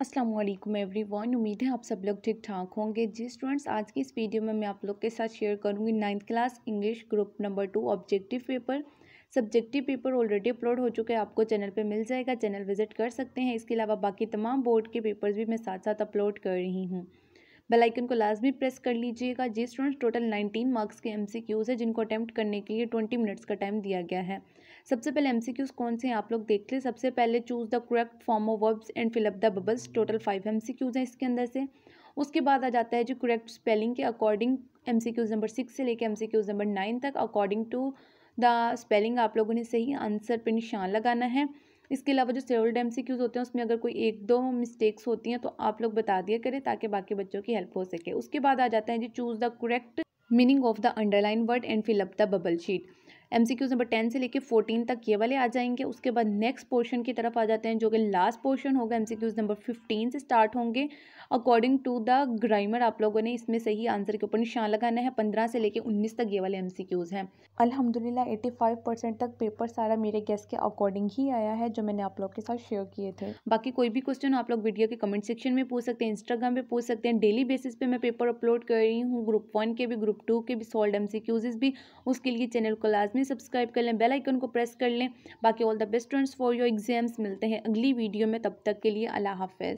Aslam every one उम्मीद है आप सब लोग ठीक ठाक होंगे जी स्टूडेंट्स आज की इस वीडियो में मैं आप लोग के साथ शेयर करूंगी ninth class English group number two objective paper subjective paper already upload हो चुके हैं आपको चैनल पे मिल जाएगा चैनल विजिट कर सकते हैं इसके अलावा बाकी तमाम बोर्ड के पेपर्स भी मैं साथ साथ अपलोड कर रही हूँ बेल आइकन को लाजमी प्रेस कर लीजिएगा जी स्टूडेंट्स टोटल नाइनटीन मार्क्स के क्यूज़ है जिनको अटैम्प्ट करने के लिए ट्वेंटी मिनट्स का टाइम दिया गया है सबसे पहले क्यूज़ कौन से हैं आप लोग देख लें सबसे पहले choose the correct form of verbs and fill up the bubbles total five M हैं इसके अंदर से उसके बाद आ जाता है जो करेक्ट स्पेलिंग के अकॉर्डिंग एम नंबर सिक्स से लेकर एम नंबर नाइन तक अकॉर्डिंग टू द स्पेलिंग आप लोगों ने सही आंसर पर निशान लगाना है इसके अलावा जो से एम होते हैं उसमें अगर कोई एक दो मिस्टेक्स होती हैं तो आप लोग बता दिया करें ताकि बाकी बच्चों की हेल्प हो सके उसके बाद आ जाता है जी choose the correct meaning of the underline word and fill up the bubble sheet M C Qs number ten से लेके फोर्टीन तक ये वाले आ जाएंगे उसके बाद नेक्स्ट पोर्शन की तरफ आ जाते हैं जो कि लास्ट पोर्शन होगा M C Qs number fifteen से स्टार्ट होंगे अकॉर्डिंग टू द ग्राइमर आप लोगों ने इसमें सही आंसर के ऊपर निशान लगाना है पंद्रह से लेके उन्नीस तक ये वाले एम सी क्यूज़ हैं अलहमदिल्ला एटी फाइव परसेंट तक पेपर सारा मेरे गेस्ट के अकॉर्डिंग ही आया है जो मैंने आप लोग के साथ शेयर किए थे बाकी कोई भी क्वेश्चन आप लोग वीडियो के कमेंट सेक्शन में पूछ सकते हैं इंस्टाग्राम पर पूछ सकते हैं डेली बेसिस पे मैं पेपर अपलोड कर रही हूँ ग्रुप वन के भी ग्रुप टू के भी सॉल्ड एम भी उसके लिए चैनल को लाजमी लाजमी सब्सक्राइब कर लें बेल आइकन को प्रेस कर लें बाकी all the best friends for your exams मिलते हैं अगली वीडियो में तब तक के लिए अल्लाह हाफ